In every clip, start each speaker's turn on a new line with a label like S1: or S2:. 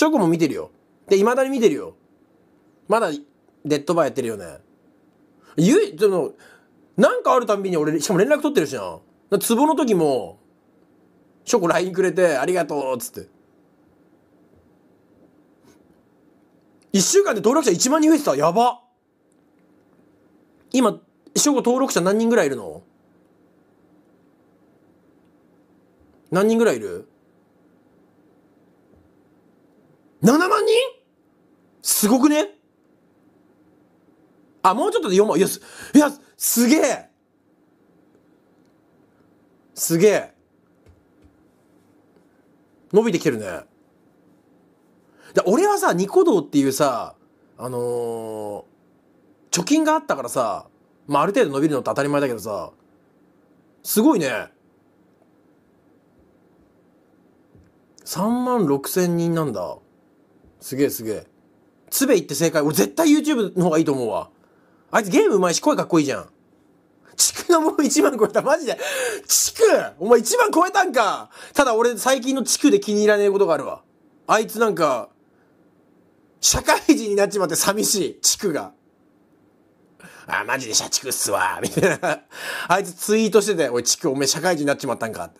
S1: ショコも見てるよ。で、未だに見てるよ。まだ、デッドバーやってるよね。ゆい、なんかあるたんびに俺、しかも連絡取ってるしな。ツボの時も、ショコ LINE くれて、ありがとうっつって。一週間で登録者1万人増えてた。やば。今、ショコ登録者何人ぐらいいるの何人ぐらいいる7万人すごくねあ、もうちょっとで4万。いや、す、いや、すげえすげえ伸びてきてるね。で俺はさ、ニコ動っていうさ、あのー、貯金があったからさ、まあ、ある程度伸びるのって当たり前だけどさ、すごいね。3万6千人なんだ。すげえすげえ。つべいって正解。俺絶対 YouTube の方がいいと思うわ。あいつゲームうまいし声かっこいいじゃん。地区のもう一万超えた。マジで。地区お前一万超えたんかただ俺最近の地区で気に入らねえことがあるわ。あいつなんか、社会人になっちまって寂しい。地区が。あ、マジで社畜っすわ。みたいな。あいつツイートしてて、おい、地区おめえ社会人になっちまったんか。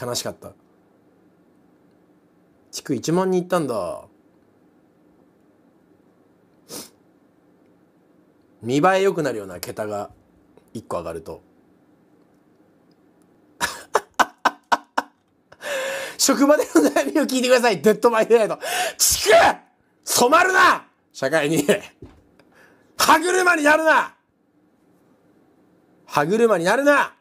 S1: 悲しかった。地区1万人いったんだ見栄え良くなるような桁が1個上がると 職場での悩みを聞いてくださいデッドバイデライト地区染まるな社会に歯車になるな歯車になるな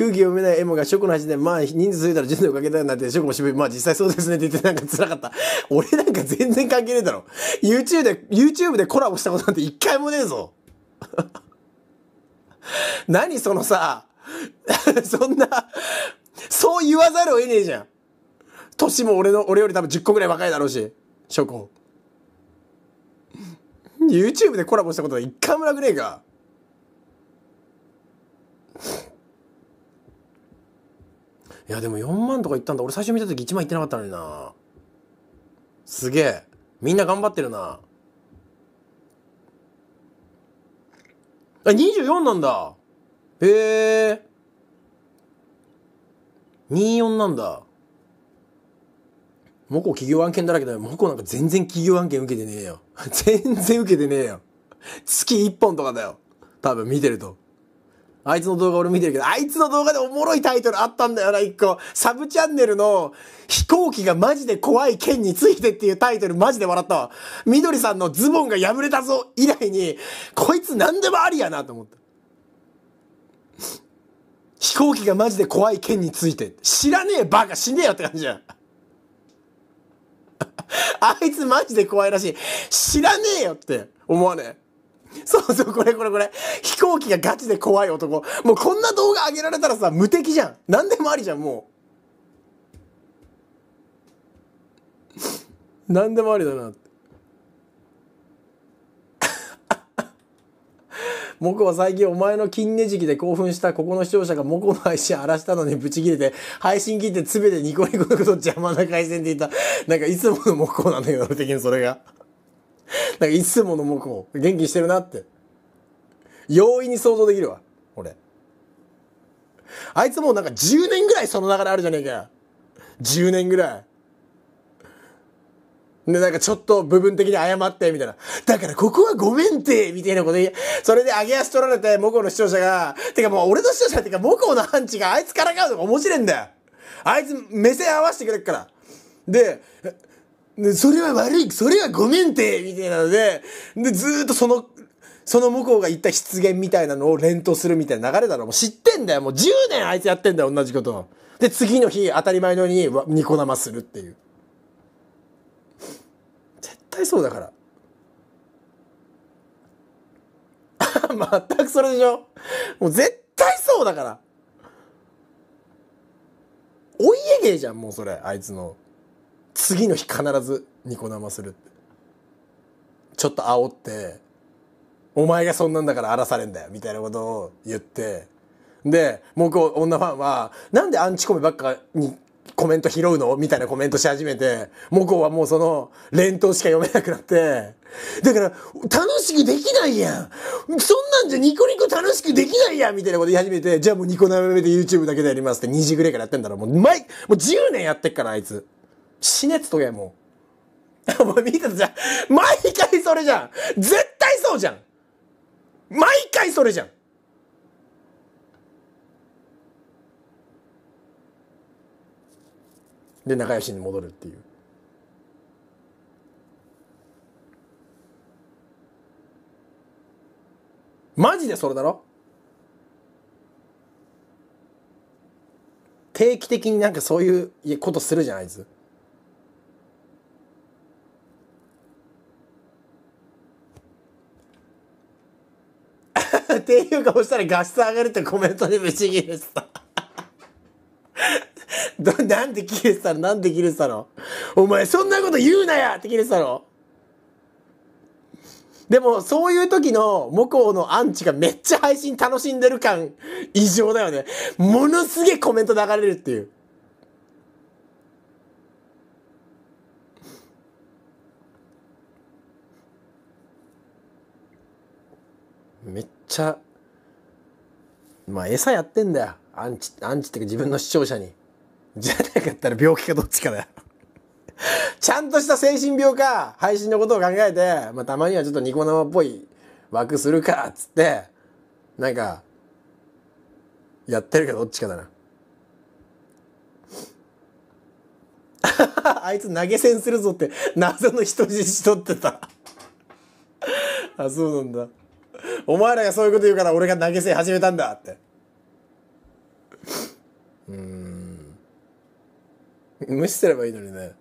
S1: 空気読めないエモが職の話で、まあ人数増えたら順序をかけたいなって、職も渋い。まあ実際そうですねって言ってなんか辛かった。俺なんか全然関係ねえだろ。YouTube で、YouTube でコラボしたことなんて一回もねえぞ。何そのさ、そんな、そう言わざるを得ねえじゃん。年も俺の、俺より多分10個ぐらい若いだろうし、職君。YouTube でコラボしたことは一回もなくねえか。いやでも4万とかいったんだ俺最初見た時1万いってなかったのになすげえみんな頑張ってるなあ24なんだへえ24なんだモコ企業案件だらけだよモコなんか全然企業案件受けてねえよ 全然受けてねえよ月1本とかだよ多分見てるとあいつの動画俺見てるけど、あいつの動画でおもろいタイトルあったんだよな、一個。サブチャンネルの飛行機がマジで怖い剣についてっていうタイトルマジで笑ったわ。みどりさんのズボンが破れたぞ以来に、こいつ何でもありやなと思った。飛行機がマジで怖い剣について。知らねえバカ死ねえよって感じじゃん。あいつマジで怖いらしい。知らねえよって思わねえ。そうそう、これこれこれ。飛行機がガチで怖い男。もうこんな動画上げられたらさ、無敵じゃん。何でもありじゃん、もう。何でもありだなって。モコは最近お前の金ねじきで興奮したここの視聴者がモコの配信荒らしたのにブチ切れて、配信切って全てニコニコのこと邪魔な回線でいた。なんかいつものモコなのよ、無的にそれが。なんかいつもの僕も元気してるなって。容易に想像できるわ。俺。あいつもうなんか10年ぐらいその流れあるじゃねえかよ。10年ぐらい。で、なんかちょっと部分的に謝って、みたいな。だからここはごめんって、みたいなこと言それで上げ足取られて、母校の視聴者が、てかもう俺の視聴者ってか母校のアンチがあいつからかうのが面白いんだよ。あいつ目線合わせてくれっから。で、で、それは悪い、それはごめんてみたいなので、で、ずっとその、その向こうが言った失言みたいなのを連投するみたいな流れだろ。もう知ってんだよ。もう10年あいつやってんだよ、同じこと。で、次の日、当たり前のようにニコ生するっていう。絶対そうだから。全くそれでしょもう絶対そうだから。お家芸じゃん、もうそれ、あいつの。次の日必ずニコ生するちょっと煽ってお前がそんなんだから荒らされんだよみたいなことを言ってでう女ファンはなんでアンチコメばっかにコメント拾うのみたいなコメントし始めて、向こうはもうその、連投しか読めなくなって、だから、楽しくできないやんそんなんじゃニコニコ楽しくできないやんみたいなこと言い始めて、じゃあもうニコ生で YouTube だけでやりますって2時ぐらいからやってんだろう。もう毎、もう10年やってっから、あいつ。死ねつとけ、もう。お前見てたじゃん。毎回それじゃん絶対そうじゃん毎回それじゃんで、仲良しに戻るっていう。マジでそれだろ定期的になんかそういうことするじゃんあいつ。っていう顔したら画質上がるってコメントでぶち切れてた。ど、なんで切れてたのなんで切れてたのお前そんなこと言うなやって切れてたのでも、そういう時の、母校のアンチがめっちゃ配信楽しんでる感、異常だよね。ものすげえコメント流れるっていう。めっちゃまあ餌やってんだよアンチアンチっていうか自分の視聴者にじゃなかったら病気かどっちかだよちゃんとした精神病か配信のことを考えて、まあ、たまにはちょっとニコ生っぽい枠するかっつってなんかやってるけどどっちかだな あいつ投げ銭するぞって謎の人質取ってたあそうなんだお前らがそういうこと言うから俺が投げ銭始めたんだって。うん。無視すればいいのにね。